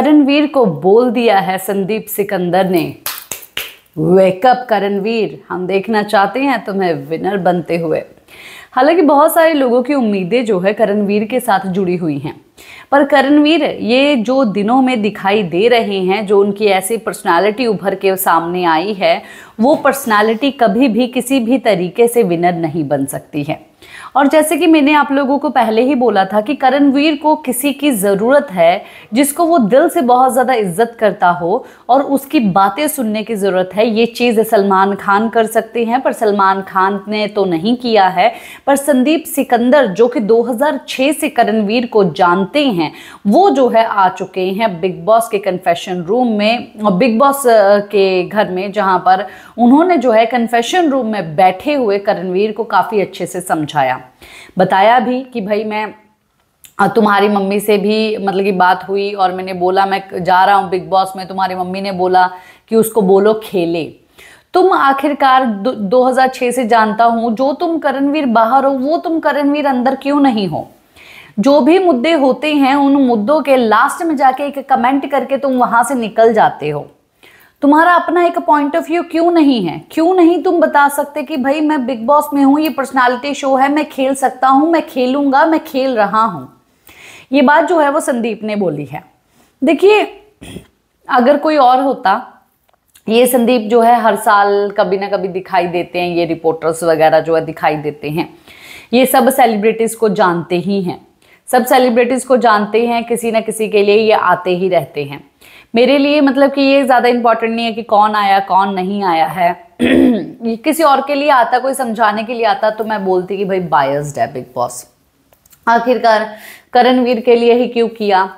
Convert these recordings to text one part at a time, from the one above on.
करणवीर को बोल दिया है संदीप सिकंदर ने वेकअप करणवीर हम देखना चाहते हैं तुम्हें विनर बनते हुए हालांकि बहुत सारे लोगों की उम्मीदें जो है करणवीर के साथ जुड़ी हुई हैं पर करणवीर ये जो दिनों में दिखाई दे रहे हैं जो उनकी ऐसी पर्सनालिटी उभर के सामने आई है वो पर्सनालिटी कभी भी किसी भी तरीके से विनर नहीं बन सकती है और जैसे कि मैंने आप लोगों को पहले ही बोला था कि करणवीर को किसी की ज़रूरत है जिसको वो दिल से बहुत ज़्यादा इज्जत करता हो और उसकी बातें सुनने की ज़रूरत है ये चीज़ सलमान खान कर सकते हैं पर सलमान खान ने तो नहीं किया है पर संदीप सिकंदर जो कि 2006 से करणवीर को जानते हैं वो जो है आ चुके हैं बिग बॉस के कन्फेशन रूम में और बिग बॉस के घर में जहाँ पर उन्होंने जो है कन्फेशन रूम में बैठे हुए करणवीर को काफ़ी अच्छे से समझा समझाया बताया भी कि भाई मैं तुम्हारी मम्मी से भी मतलब कि बात हुई और मैंने बोला मैं जा रहा हूँ बिग बॉस में तुम्हारी मम्मी ने बोला कि उसको बोलो खेले तुम आखिरकार 2006 से जानता हूँ जो तुम करणवीर बाहर हो वो तुम करणवीर अंदर क्यों नहीं हो जो भी मुद्दे होते हैं उन मुद्दों के लास्ट में जाके एक कमेंट करके तुम वहां से निकल जाते हो तुम्हारा अपना एक पॉइंट ऑफ व्यू क्यों नहीं है क्यों नहीं तुम बता सकते कि भाई मैं बिग बॉस में हूं ये पर्सनालिटी शो है मैं खेल सकता हूं मैं खेलूंगा मैं खेल रहा हूं ये बात जो है वो संदीप ने बोली है देखिए अगर कोई और होता ये संदीप जो है हर साल कभी ना कभी दिखाई देते हैं ये रिपोर्टर्स वगैरह जो है दिखाई देते हैं ये सब सेलिब्रिटीज़ को जानते ही हैं सब सेलिब्रिटीज़ को जानते हैं किसी ना किसी के लिए ये आते ही रहते हैं मेरे लिए मतलब कि ये ज़्यादा इंपॉर्टेंट नहीं है कि कौन आया कौन नहीं आया है किसी और के लिए आता कोई समझाने के लिए आता तो मैं बोलती कि भाई बायस्ड है बिग बॉस आखिरकार करणवीर के लिए ही क्यों किया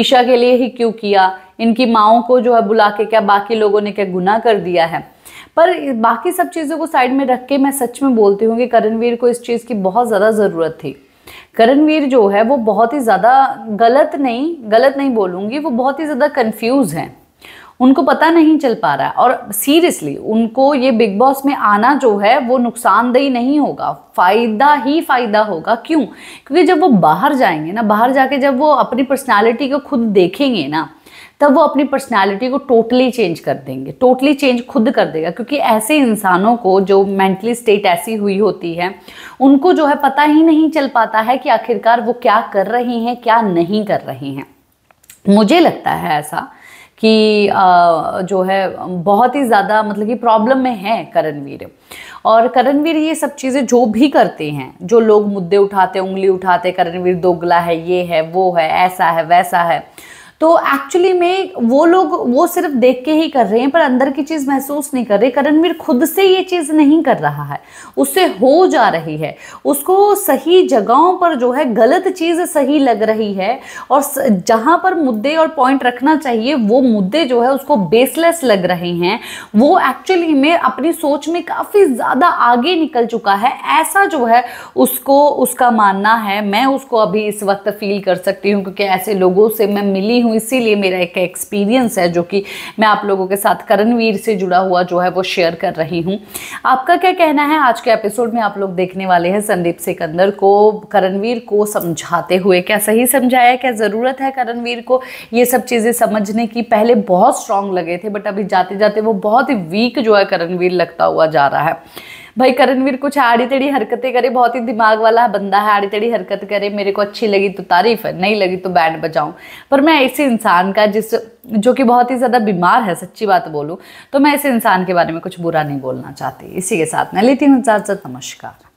ईशा के लिए ही क्यों किया इनकी माओ को जो है बुला के क्या बाकी लोगों ने क्या गुना कर दिया है पर बाकी सब चीज़ों को साइड में रख के मैं सच में बोलती हूँ कि करणवीर को इस चीज़ की बहुत ज़्यादा ज़रूरत थी करणवीर जो है वो बहुत ही ज़्यादा गलत नहीं गलत नहीं बोलूँगी वो बहुत ही ज़्यादा कन्फ्यूज़ हैं उनको पता नहीं चल पा रहा है और सीरियसली उनको ये बिग बॉस में आना जो है वो नुकसानदेही नहीं होगा फ़ायदा ही फ़ायदा होगा क्यों क्योंकि जब वो बाहर जाएंगे ना बाहर जाके जब वो अपनी पर्सनालिटी को खुद देखेंगे ना तब वो अपनी पर्सनैलिटी को टोटली चेंज कर देंगे टोटली चेंज खुद कर देगा क्योंकि ऐसे इंसानों को जो मेंटली स्टेट ऐसी हुई होती है उनको जो है पता ही नहीं चल पाता है कि आखिरकार वो क्या कर रही हैं क्या नहीं कर रही हैं मुझे लगता है ऐसा कि जो है बहुत ही ज़्यादा मतलब कि प्रॉब्लम में है करणवीर और करणवीर ये सब चीज़ें जो भी करते हैं जो लोग मुद्दे उठाते उंगली उठाते करणवीर दोगला है ये है वो है ऐसा है वैसा है तो एक्चुअली में वो लोग वो सिर्फ देख के ही कर रहे हैं पर अंदर की चीज़ महसूस नहीं कर रहे करणवीर खुद से ये चीज़ नहीं कर रहा है उससे हो जा रही है उसको सही जगहों पर जो है गलत चीज़ सही लग रही है और जहाँ पर मुद्दे और पॉइंट रखना चाहिए वो मुद्दे जो है उसको बेसलेस लग रहे हैं वो एक्चुअली में अपनी सोच में काफ़ी ज़्यादा आगे निकल चुका है ऐसा जो है उसको उसका मानना है मैं उसको अभी इस वक्त फील कर सकती हूँ क्योंकि ऐसे लोगों से मैं मिली हूँ हूँ इसीलिए मेरा एक एक्सपीरियंस है जो कि मैं आप लोगों के साथ करणवीर से जुड़ा हुआ जो है वो शेयर कर रही हूँ आपका क्या कहना है आज के एपिसोड में आप लोग देखने वाले हैं संदीप सिकंदर को करणवीर को समझाते हुए क्या सही समझाया क्या ज़रूरत है करणवीर को ये सब चीज़ें समझने की पहले बहुत स्ट्रांग लगे थे बट अभी जाते जाते वो बहुत ही वीक जो है करणवीर लगता हुआ जा रहा है भाई करणवीर कुछ आड़ी टेढ़ी हरकतें करे बहुत ही दिमाग वाला बंदा है आड़ी टेढ़ी हरकत करे मेरे को अच्छी लगी तो तारीफ है नहीं लगी तो बैंड बजाऊं पर मैं ऐसे इंसान का जिस जो कि बहुत ही ज़्यादा बीमार है सच्ची बात बोलूँ तो मैं ऐसे इंसान के बारे में कुछ बुरा नहीं बोलना चाहती इसी के साथ मैं लेती हूँ नमस्कार